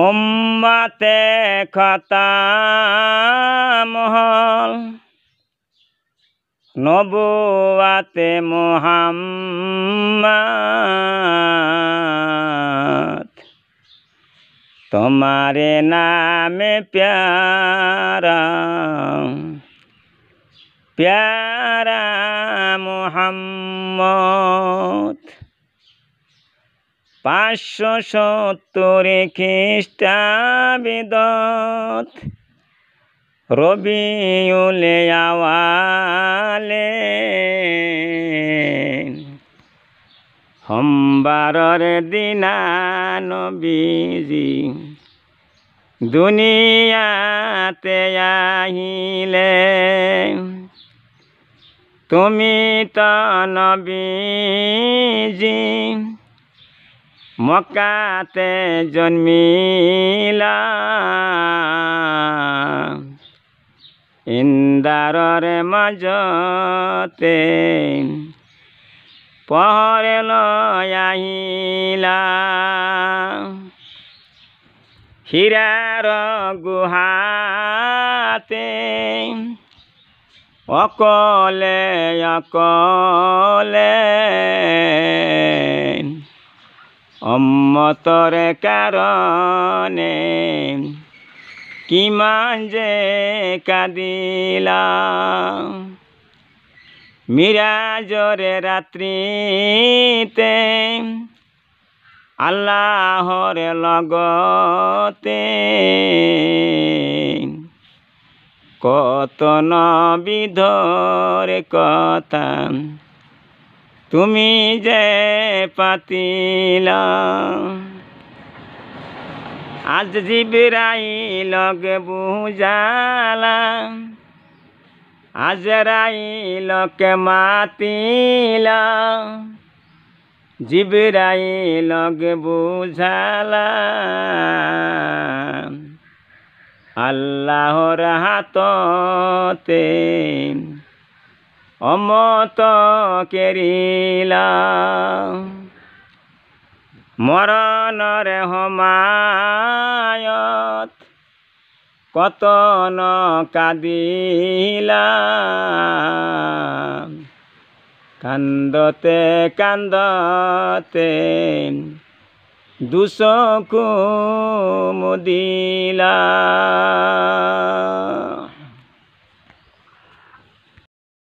উম্মতে খতামহল নবুয়াতে মোহাম্মদ তোমারে নামে প্যারা প্যারা মোহাম্মদ পাঁচশো সত্তরে খ্রিস্টাবেদত রবিউলে আওয়ালে সোমবাৰৰ দিনা নবীজি দুনিয়াতে আহিলে তুমি তো নবীজি মকাতে জন্মিলা ইন্দারর মজতে পহরে লয়াহিলা হীরার গুহাতে অকলে অকলে অম্মতর কারণে কিমান যে কাদিলা মিরাজরে রাত্রিতে আল্লাহর লগতে কত নবিধর কথা তুমি যে পাতিলা আজ লগ বুঝালা লক মাতিলা লগ বুঝালা আল্লাহর হাততে অমত কেরিলা মৰণৰে কত ন কান্দিলা কান্দতে কান্দতে দুচকু মুদিলা